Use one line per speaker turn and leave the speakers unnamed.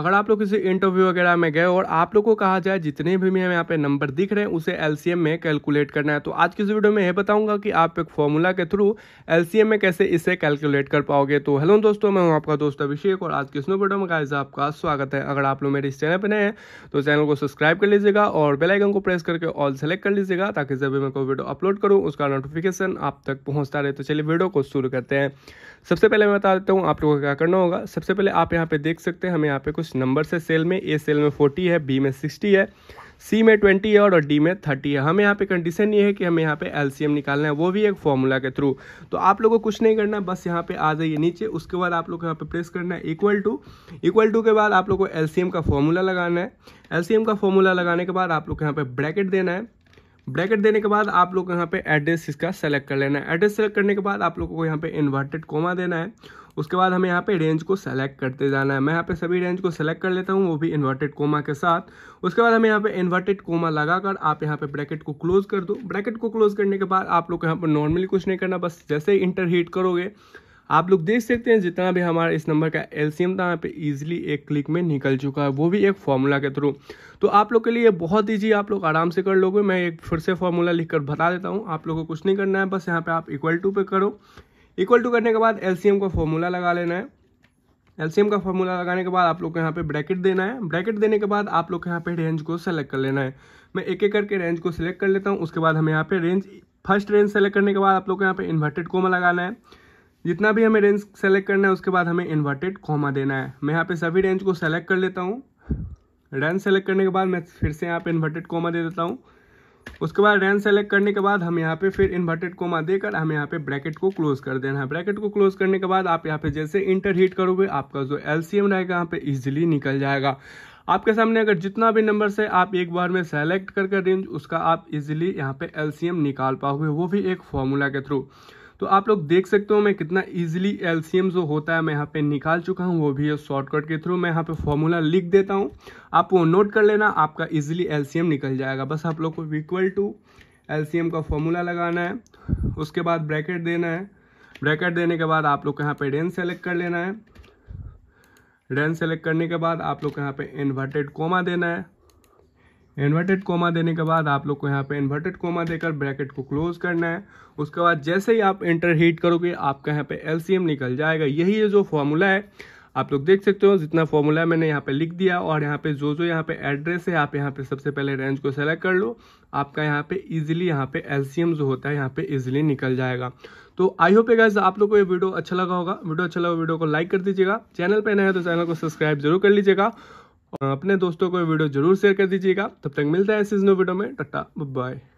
अगर आप लोग किसी इंटरव्यू वगैरह में गए और आप लोग को कहा जाए जितने भी मेरे यहाँ पे नंबर दिख रहे हैं उसे एलसीएम में कैलकुलेट करना है तो आज की इस वीडियो में यह बताऊंगा कि आप एक फॉर्मूला के थ्रू एलसीएम में कैसे इसे कैलकुलेट कर पाओगे तो हेलो दोस्तों मैं हूँ आपका दोस्त अभिषेक और आज किस इस वीडियो में गाइज आपका स्वागत है अगर आप लोग मेरे इस चैनल पर नए हैं तो चैनल को सब्सक्राइब कर लीजिएगा और बेलाइकन को प्रेस करके ऑल सेलेक्ट कर लीजिएगा ताकि जब भी मैं कोई वीडियो अपलोड करूँ उसका नोटिफिकेशन आप तक पहुँचता रहे तो चलिए वीडियो को शुरू करते हैं सबसे पहले मैं बता देता हूँ आप लोगों को क्या करना होगा सबसे पहले आप यहाँ पे देख सकते हैं हमें यहाँ पे कुछ नंबर है सेल में ए सेल में फोर्टी है बी में सिक्सटी है सी में ट्वेंटी है और डी में थर्टी है हमें यहाँ पे कंडीशन ये है कि हमें यहाँ पे एल निकालना है वो भी एक फॉर्मूला के थ्रू तो आप लोगों को कुछ नहीं करना बस यहाँ पे आ जाइए नीचे उसके बाद आप लोग को यहाँ पे प्रेस करना है इक्वल टू इक्वल टू के बाद आप लोग को एल का फॉर्मूला लगाना है एल का फॉर्मूला लगाने के बाद आप लोग को यहाँ पे ब्रैकेट देना है ब्रैकेट देने के बाद आप लोग यहाँ पे एड्रेस इसका सेलेक्ट कर लेना है एड्रेस सेलेक्ट करने के बाद आप लोगों को यहाँ पे इन्वर्टेड कोमा देना है उसके बाद हमें यहाँ पे रेंज को सेलेक्ट करते जाना है मैं यहाँ पे सभी रेंज को सेलेक्ट कर लेता हूँ वो भी इन्वर्टेड कोमा के साथ उसके बाद हमें यहाँ पे इन्वर्टेड कोमा लगाकर आप यहाँ पे ब्रैकेट को क्लोज कर दो ब्रैकेट को क्लोज करने के बाद आप लोग यहाँ पर नॉर्मली कुछ नहीं करना बस जैसे ही इंटर हीट करोगे आप लोग देख सकते हैं जितना भी हमारा इस नंबर का एलसीएम था यहाँ पे इजीली एक क्लिक में निकल चुका है वो भी एक फॉर्मूला के थ्रू तो आप लोग के लिए बहुत ईजी आप लोग आराम से कर लोगे मैं एक फिर से फॉर्मूला लिख कर बता देता हूँ आप लोग को कुछ नहीं करना है बस यहाँ पर आप इक्वल टू पे करो इक्वल टू करने के बाद एम का फॉर्मूला लगा लेना है एलसीएम का फॉर्मूला लगाने के बाद आप लोग को यहाँ पे ब्रैकेट देना है ब्रैकेट देने के बाद आप लोग को यहाँ पे रेंज को सेलेक्ट कर लेना है मैं एक एक करके रेंज को सिलेक्ट कर लेता हूँ उसके बाद हम यहाँ पे रेंज फर्स्ट रेंज सेलेक्ट करने के बाद आप लोग को यहाँ पे इन्वर्टेड कोमा लगाना है जितना भी हमें रेंज सेलेक्ट करना है उसके बाद हमें इन्वर्टेड कॉमा देना है मैं यहाँ पे सभी रेंज को सेलेक्ट कर लेता हूँ रेंज सेलेक्ट करने के बाद मैं फिर से यहाँ पे इन्वर्टेड कॉमा दे देता हूँ उसके बाद रेंज सेलेक्ट करने के बाद हम यहाँ पे फिर इन्वर्टेड कोमा देकर हम यहाँ पे ब्रैकेट को क्लोज कर देना है ब्रैकेट को क्लोज करने के बाद आप यहाँ पे जैसे इंटर हीट करोगे आपका जो एम रहेगा यहाँ पे ईजिली निकल जाएगा आपके सामने अगर जितना भी नंबर से आप एक बार में सेलेक्ट करके रेंज उसका आप इजिली यहाँ पे एम निकाल पाओगे वो भी एक फॉर्मूला के थ्रू तो आप लोग देख सकते हो मैं कितना ईजिली एलसीएम जो होता है मैं यहाँ पे निकाल चुका हूँ वो भी है शॉर्टकट के थ्रू मैं यहाँ पे फॉर्मूला लिख देता हूँ आप वो नोट कर लेना आपका ईजिली एलसीएम निकल जाएगा बस आप लोग को इक्वल टू एलसीएम का फॉर्मूला लगाना है उसके बाद ब्रैकेट देना है ब्रैकेट देने के बाद आप लोग को यहाँ पे रेंज सेलेक्ट कर लेना है रेंज सेलेक्ट करने के बाद आप लोग को यहाँ पे इन्वर्टेड कोमा देना है इन्वर्टेड कोमा देने के बाद आप लोग को यहाँ पे इन्वर्टेड कोमा देकर ब्रैकेट को क्लोज करना है उसके बाद जैसे ही आप इंटर हीट करोगे आपका यहाँ पे एलसीएम निकल जाएगा यही ये जो फॉर्मूला है आप लोग देख सकते हो जितना फॉर्मूला मैंने यहाँ पे लिख दिया और यहाँ पे जो जो यहाँ पे एड्रेस है आप यहाँ पे सबसे पहले रेंज को सेलेक्ट कर लो आपका यहाँ पे इजीली यहाँ पे एलसीएम जो होता है यहाँ पे इजीली निकल जाएगा तो आई होप है आप लोग को ये वीडियो अच्छा लगा होगा वीडियो अच्छा लगा वीडियो को लाइक कर दीजिएगा चैनल पर नया तो चैनल को सब्सक्राइब जरूर कर लीजिएगा और अपने दोस्तों को वीडियो जरूर शेयर कर दीजिएगा तब तक मिलता है इस नो वीडियो में टट्टा बाय